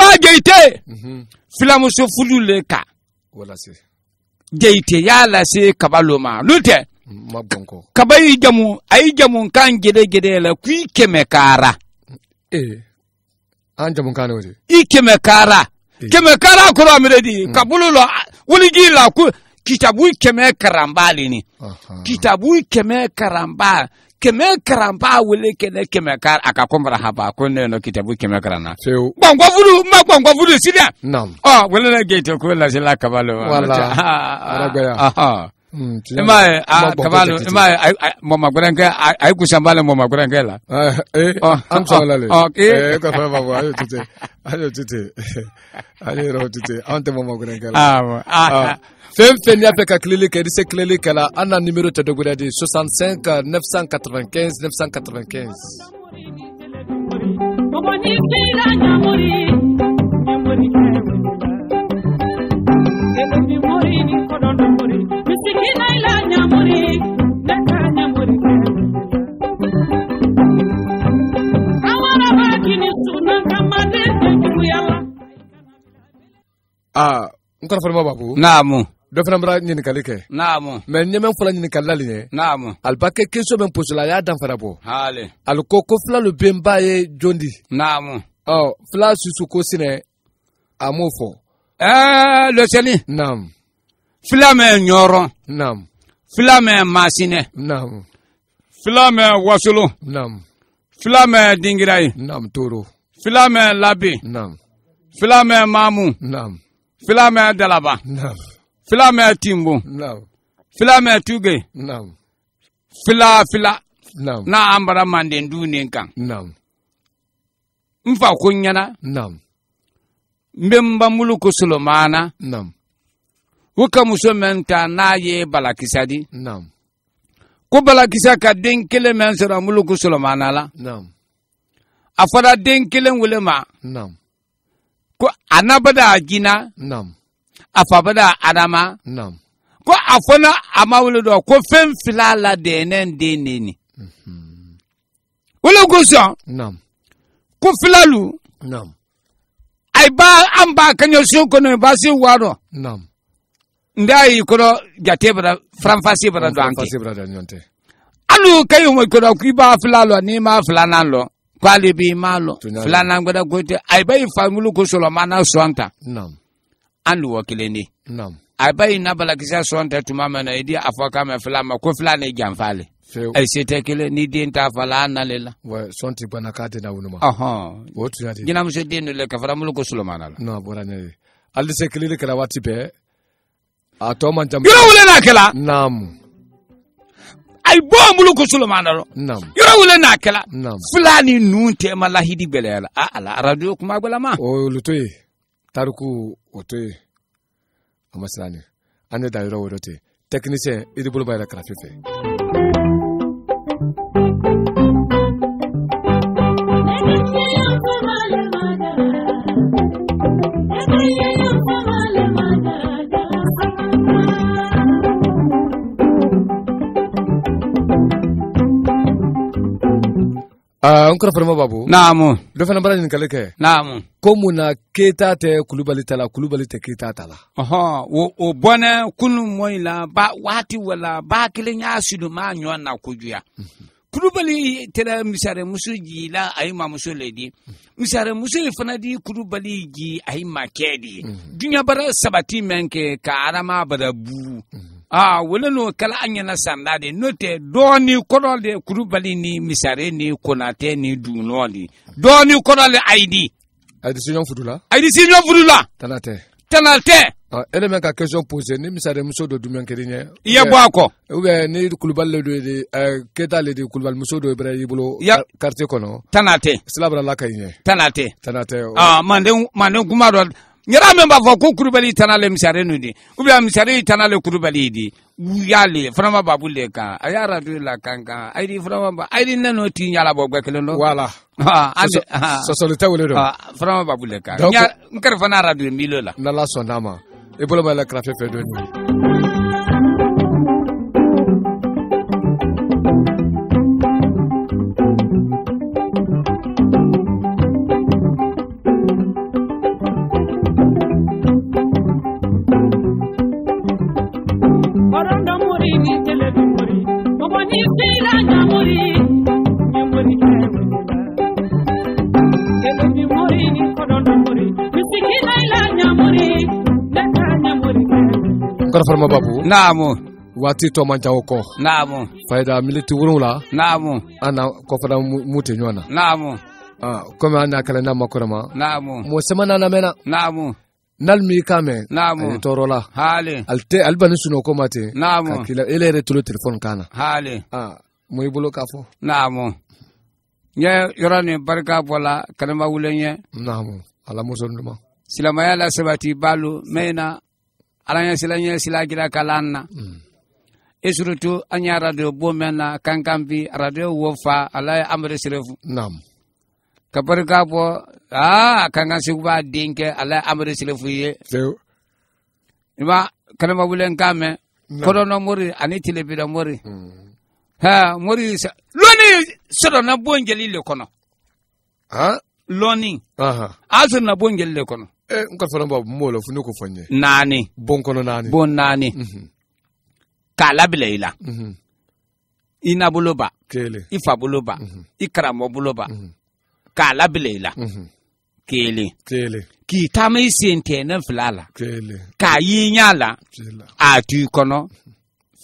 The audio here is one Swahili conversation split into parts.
b'a jeyite mm-hmm. filamuso furu le kan jeyite y'a lase kabalo ma n'o tɛ kaba y'i jamu a y'i jamu kan gedegede la k'i kɛmɛ kaara eh. an jamu kan de i kɛmɛ kaara eh. kɛmɛ kaara kɔrɔ amina di mm. kabolo la woliji la ko kitabu kɛmɛ karanba le ni kitabu kɛmɛ karanba. kɛmɛ karan b'a wele kɛnɛ kɛmɛ kari a ka ko marahaba ko ne nɔ kitabu kɛmɛ karan na. sewu gbɔnkɔfulu n ma gbɔnkɔfulu sida. naamu ɔ wele ne gete ko lasela kabalo. wala arabuya. Hmm, imaye kabalo imaye moma gurenke ay kushambale moma gurenke la eh, ah, eh amsalale ah, eh, eh, oh, ah, oh, eh kwa sababu ayo tete ayo tete ayo ro tete ante moma gurenke la ah fɛn fɛn n'i y'a fɛ ka kilili kɛ ni se kilili kɛla an na nimero tɛ 65 995 995 Mɔgɔ ni sera ɲamuri, ɲamuri tɛ wuli la. Ɲamuri ni kɔnɔ ɲamuri aa n kɔrɔfɔlima babu naamu dɔ fana bara ɲininkali kɛ naamu mɛ ɲɛmɛ fɔla ɲininkali la nin ye naamu alibakɛ keso min posola a y'a danfara bɔ hali ali ko ko filalu benba ye jon di naamu ɔ oh, fila susu ko sinɛ a m'o fɔ eh, ɛɛ lɔsɛni naamu filamɛ ɲɔrɔn naam filamɛ masinɛ naam filamɛ wasolo naam filamɛ dingiraye naam filamɛ labi! filamɛ mamu naam filamɛ dalaba naam filamɛ timbo naam filamɛ tuge fila fila na an bara manden du nin kan naam n fa ko ɲɛna n bɛ n ko solomana u ka muso min ta n'a ye balakisɛ di ko balakisɛ ka den kelen min sɔrɔ muluku solomana la a fɔra den kelen wele ma ko a nabada a jina a fabada adama ko a fɔna a ma wele dɔ ko fɛn fila la dɛnɛn den de ni o mhm. le kosɔn ko filalu ayi ba an b'a kɛɲɛ sun kɔnɔ b'a se wa dɔn. ndayi kono jate bata faranfasi bata don an kɛ alu kayo mo kono k'i b'a flalo n'i ma flanan lo kwali b'i ma lɔ filanan gbɛdɛ ko tɛ a bɛ i famulu ko solo mana n'a sɔn ta an luwɔ kelen de a bɛ i na balakisɛ sɔn tɛ tuma mama na idi di a fɔ k'a mɛ fila ko flane ni janfa le. ayi se tɛ kelen ni den t'a fa lela wa nalen la. wɛ sɔn ti gbanna k'a tɛ na wolo ma. ɔhɔn o tun y'a di. jinɛmuso den ka la ko solo mana la. no bora ne n ye hali se a tɔ man ca yɔrɔ wele n'a kɛla naamu a bɔ an ko solomana dɔrɔn naamu yɔrɔ wele naamu fila ni nun tɛ lahidi gɛlɛya la a ala arajo ah, kuma gɛlɛma o olu to yen tariku o to yen a ma siran an ye da yɔrɔ wɛrɛ to yen tɛkinisiyɛn b'a yɛrɛ karafe fɛ Ah, n kɔrɔfɔlima babu naamu dɔ fana bara ɲininkali kɛ naamu ko mun na keta tɛ kulubali ta la kulubali tɛ keta ta la ɔhɔn o o bɔnɛ kunu mɔyi la ba waati wala ba kelen y'a sidon m'a ɲɔ na kojuya mhm. kulubali tɛra misarimuso jila a ye mamuso le di misarimuso ye fana di kulubali ji a ye makɛ de ye sabati mɛn kɛ ka adama bara buru mhm a ah, wala no kala anyana sanda de note doni kodol de kurubali ni misare ni konate ni dunoli doni kodol aidi aidi sinyon fudula aidi sinyon fudula tanate tanate ah, ele mɛ ka question posé ni misalimuso do dumɛn kelen ɲɛ i ye bɔ a kɔ ubiyɛn ni kulubali le do de eh, keta le de kulubali muso do bɛrɛ y'i bolo karite kɔnɔ tana tɛ silabarala ka ɲi ɲɛ tana tɛ tana tɛ oh. ah, manden manden kuma dɔ yɛrɛ min b'a fɔ ko kulubali tana le misare nu di ubiyɛn misare tana le kurubali di wuyale fanama babu le kan a y'a radio la kan kan fanama ba ayi ne n'o ti ɲala bɔ gbɛ dɔ. wala sɔsɔli tɛ wele dɔn. fanama babu le kan n kɛrɛfɛ n'a radio miliyɔn la. n'ala sɔnn'a ma i bolo b'a la kɛrɛfɛ fɛ dɔɔnin. farma babu naamu waati tɔ man jawo naamu Faida militi wolonwula naamu Ana kofada mute nyona. naamu ah, komi an y'a kɛlɛ n'a makurama. naamu Mwesema n'a namena. naamu Nalmi kame. naamu eh, a hali Alte, alba ale bɛ ni naamu ka k'i la ele yɛrɛ tolo telefɔni kan na muy bolo k'a fɔ naamu n ye yɔrɔ nin barika bɔla kanama wulen ye naamu ala muso duma silamaya la sabati balo mɛn na ala ɲɛ sila ɲɛ sila gira kalan na hmm. et surtout an ye radio bo mɛn na kankan bi radio wo fa ala ye amadu serefu naamu ka barika bɔ aa kankan segu b'a den kɛ ala ye amadu serefu ye fewu i b'a kanama wulen k'a mɛn kodɔnɔ mori ani tilebida mori mm. ha mori sa loni soro na bongeli le kono ha loni aha azur na bongeli le kono e nka fana ba mo lo funu ko fanye nani bon kono nani bon nani mm -hmm. kala bile ila mm -hmm. ina bolo ba kele ifa bolo ba mm -hmm. ikramo bolo ba mhm. k'a labila i la. ila mm -hmm. k'i taama i sen tɛɛnɛ fila la kele k'a yi ɲa la a t'i kɔnɔ mhm.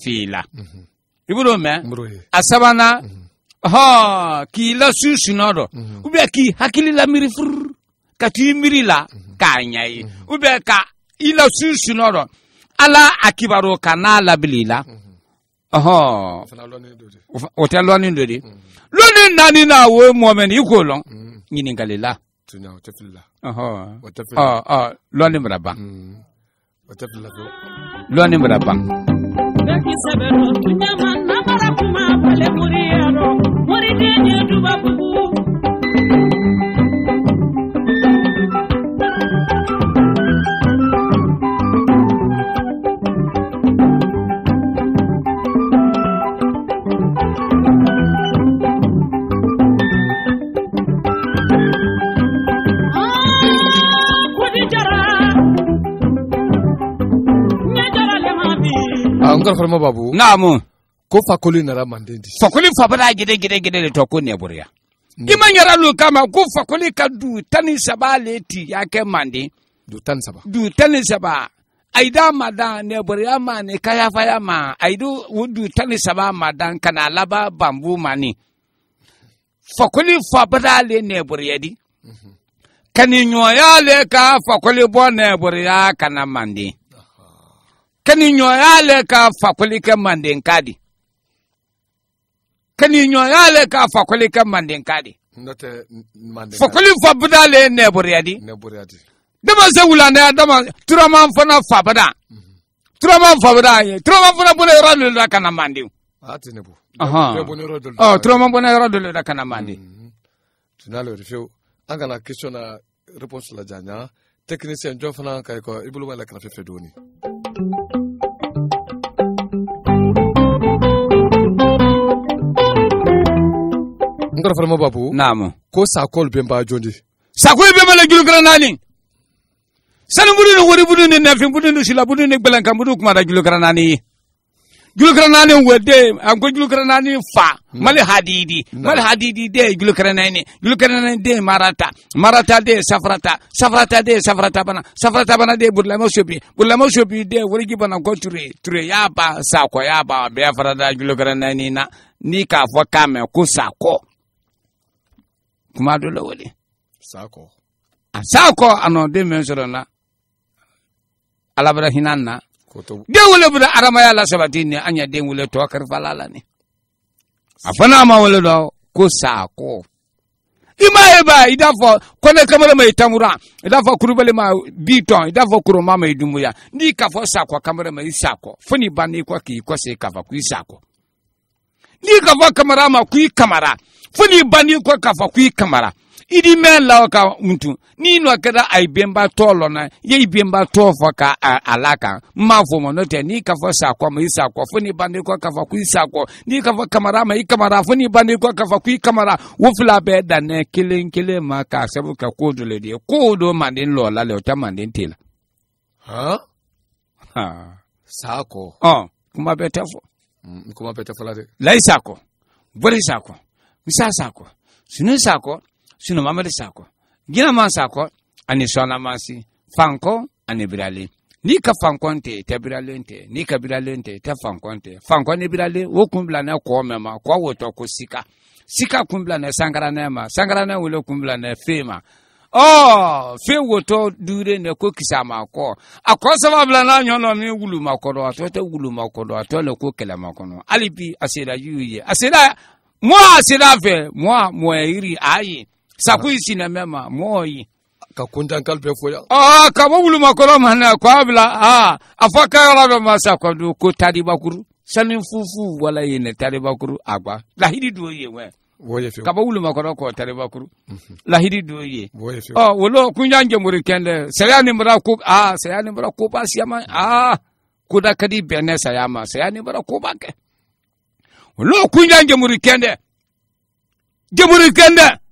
fila. Mm i b'o mɛn a sabanan ɔhɔn k'i lasusu dɔ ubiyɛn k'i hakili lamiri furu ka t'i miiri la mm-hmm. k'a ɲɛ ye ubiyɛn ka i lasusu nɔ dɔ ala a kibaru ka n'a labili i la ɔhɔn o tɛ lɔnni dɔ de lɔnni naani na o ye mɔmɛ ni i k'o lɔn ɲininkali la ɔhɔn lɔnni bɛna ban lɔnni bɛna ban beki sebero kunyama namara kuma pale muriyaro muri denye duba kubu an karfar ma babu na'am ko fakoli na ramande fakoli fa bara gide gide le to ko ne burya iman kama ko fakoli ka du tani saba le ti ya ke mande du tani saba du tani saba aida mada ne burya kaya fa ma aidu wudu tani saba madan kana laba bambu mani fakoli fa le ne di mm-hmm. kani nyoya le ka fakoli bo ne burya kana mande kani nyoyale ka fakoli ke manden kadi kani nyoyale ka fakoli ke manden kadi ndote manden le neboriadi neboriadi dama se wulanda dama turaman fana fabda mm -hmm. ye turaman fana bone yɔrɔ la kana mandi ati ne bu ɔ turaman bone yɔrɔ la kana mandi mhm. tunale o de fiyewu an na réponse la janya technicien jɔn fana ka i bolo b'a la kɛrɛfɛ fɛ ntara farama babu naam ko sakol be mba jondi sakol be mala gilu kala nani sanu budu ni wori budu ni nafin budu ni sila budu ni gbelan kam budu kuma da gilu kala julukranani wede anko julukranani fa hmm. mali hadidi hmm. mali hadidi de julukranani julukranani de marata marata de safrata safrata de safrata bana safrata bana de burlama shopi burlama shopi de worigi bana ko ture ture ya ba sako ya ba be farada julukranani na ni ka fo kame ko sako kuma ah, do lo lawole sako a sako ano de men sorona alabra hinanna den wolo bida aramaya la sabati ni an ya den wolo to karfala la ni a fana ma wolo do ko sa ko ima eba ida fɔ kɔnɛ kamara ma itamura ida fɔ kurubali ma bitɔn ida fɔ kuroma ma idumuya n'i ka fɔ sakɔ kamara ma i sakɔ fo n'i ban n'i kɔ k'i kɔ se ka fɔ k'i sakɔ n'i ka fɔ kamara ma k'i kamara fo n'i ban n'i kɔ ka fɔ k'i kamara idi mela ka ntu nino kada ai bemba tolo na ye bemba tofo ka alaka mafo mo note ni ka fo sa kwa mi sa kwa fo ni bande kwa ka fo ku sa kwa ni ka fo kamara ma i kamera fo ni bande kwa ka fo ku kamera wo fla be da kelen kelen ma ka se ka ko do le die ko do ma den lo la le o ta ma den tela ha ha sa ko oh kuma be tefo mm, kuma be tefo la de lai sa ko bori sa ko misa sa ko sunu sa sinon mamadi sako gina man sako ani solamasi fanko ani birale n'i ka fankon tɛ i n'i ka biralen tɛ i tɛ ni birale o kun bila ne kɔ mɛn ma kɔ ko sika sika kun bila ne sankaranɛ ma sankaranɛ wele kun bila ne oh, fe ma ɔ fe wotɔ duure ne ko kisama kɔ a kɔ saba bila n'a ɲɔgɔnna min wuluma kɔdɔ a tɔ tɛ wuluma kɔdɔ a ko kɛlɛma kɔnɔ hali bi a sera y'u ye a sera mɔ a sera a fɛ mɔ mɔ yiri a sakwisi mema moyi kakunda nkal pe ah kabo bulu makolo mana ko abla ah afaka yola do masa ko du ko tadi bakuru sanin fufu wala yene tadi bakuru agba lahidi do ye we woye fe kabo bulu makolo ko tadi bakuru mhm. lahidi do ye woye fe oh wolo kunja nje muri kende sayani ni ko ah sayani ni mara ko basi ama ah kuda kadi bene sayama sayani saya ni mara ko wolo kunja nje muri kende je muri kende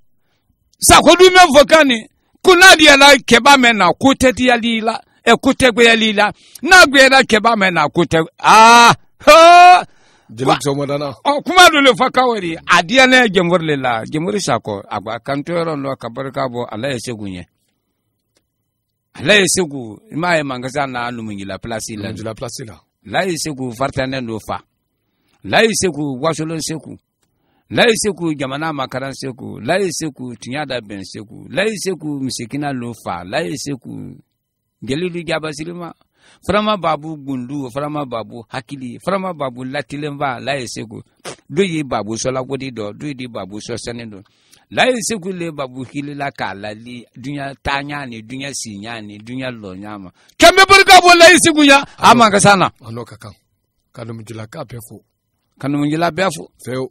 sakodumɛn kani kunadia kunadiyala kɛba mɛ na ko tɛtiyali e la ɛ ko tɛgbɛyali la n'a gbɛyala kɛba mɛ na ko oh, aa hɔɔ. jeli sɔmɔdana. ɔ kuma dɔ le fɔ kawo de a diya ne ye jɛnbori le la jɛnbori sakɔ a ba kanto yɔrɔ nɔ ka barika bɔ ala ye segu ɲɛ ala ye segu i m'a ye mankasa n'a numujila pilasi la. numujila pilasi la. ala ye segu faritanen do fa ala ye segu wasolon segu. layi seku jamana makaran seku layi seku tiɲa da bɛn seku layi seku misikina lo fa layi seku jelilu jabasirima farama babu gundu farama babu hakili farama babu latilenba layi seku do ye babu sɔlagodi dɔ do ye di babu sɔsɛni dɔ layi seku le babu hilila k'a lali dunuya ta ɲa ni dunuya si ɲa ni dunuya lɔ ɲa ma kɛmɛ barika bɔ layi seku ɲa a man ka na. a n'o ka kan kanumujila k'a bɛɛ fo. kanumujila bɛɛ fo. fewu.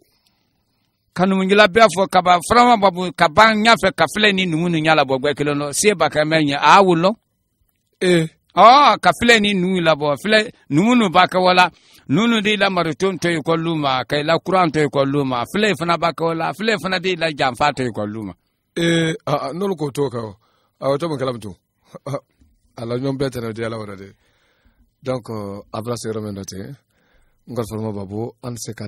ka numuɲila bɛɛ fɔ kaba farama babu ka ban ɲafɛ eh. ah, ka filɛ ni numu ni ɲa labɔ gbɛ kelen lɔ se ba kɛ mɛ ɲɛ a wolɔ ee ɔ ka ni nu labɔ filɛ numu nu ba kɛ wala nunu de la mariton to ekɔli ma ka i la kuran to ekɔli ma filɛ fana ba kɛ wala filɛ fana de la janfa to ekɔli ma. ee eh, aa ah, ah, n'olu k'o to o kan o awɔ to mun tun a la ɲɔgɔn bɛɛ tɛnɛ di ala wɛrɛ de donc a bɛna se yɔrɔ min na ten n kalifa babu an tɛ se ka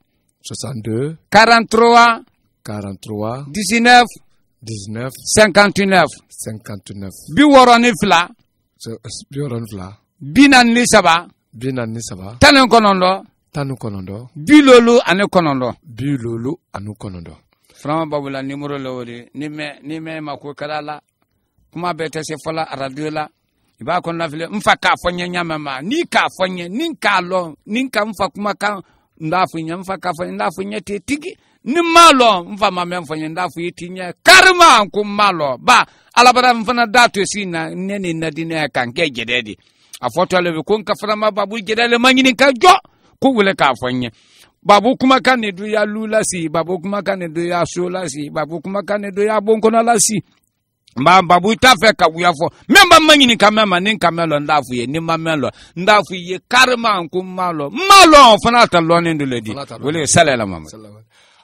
62 43 43 19 19 59 59 bi wɔɔrɔ ni fila bi wɔɔrɔ ni fila bi naani ni saba bi naani ni saba tan ni kɔnɔntɔn tan ni kɔnɔntɔn bi loolu ani kɔnɔntɔn bi loolu ani kɔnɔntɔn furama babula nimoro la o de ni mɛ ni mɛ ma ko kɛra la kuma bɛɛ tɛ se fɔlɔ arajo la i b'a kɔnɔna filɛ n fa k'a fɔ n ye ɲamɛ ma n'i k'a fɔ n ye ni k'a lɔn ni ka n fa kuma ndafu nya mfa kafunye ndafunye titiki ni malo mfa mame ndafu ndafunye nya karma ku malo ba alabara mfana datu si sina nene nadine kanke jededi afoto le ko nka fana ma babu jedele mangini ka jo ku wule ka fonye babu kuma ka ne do ya lula si babu kuma ka ne do ya sola si babu kuma ka ne do ya bonkona la si mbamba buita fɛ ka wuya fɔ me ba ma ɲini ka mɛn ma ni ka mɛn lɔ n t'a ye ni oh, ma mɛn lɔ n t'a f'u ye karima n ko ma lɔ n ma lɔ o fana ta lɔnnen do le di o de ye sɛlɛ la mama.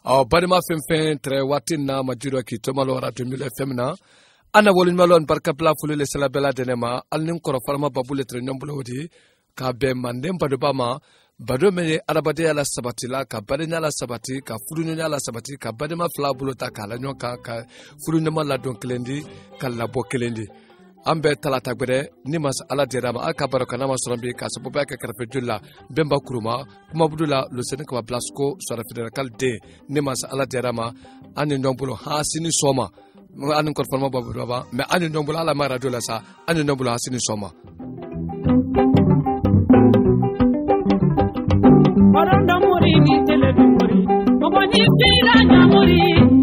ɔ badenma fɛn fɛn tɛrɛ n'a ma ju dɔ k'i to ma lɔ arajo miliyɔn fɛn min na an na waleɲuman lɔ nin barika bila foli le sɛlɛ bɛɛ la ma hali ni n kɔrɔ farama babu le tɛrɛ ɲɔgɔn bolo o de k'a bɛn manden badoba ma. Bado min ye adamadenya la sabatila ka badenya la sabati ka furuɲɔgɔnya la sabati ka badenma fila bolo ta k'a la ɲɔgɔn kan ka furuɲɔgɔnma ladon kelen di ka labɔ kelen di an bɛɛ talata gwɛrɛ ni mas ala diyara ma an ka barokana ma sɔrɔ bi k'a sababuya kɛ kɛrɛfɛ joli la bɛnba kuruma kumabudu la loseni kaba bilasiko sara federakali den ni mas ala diyara ma an ni ɲɔgɔn bolo haa sini sɔma an ni kɔrɔfɔlɔma babaduba mɛ an ni ɲɔgɔn bolo ala ma radio la sa an ni ɲɔgɔn bolo haa sini sɔma Korondomori ni teledumori. Mokoni sira nyamori.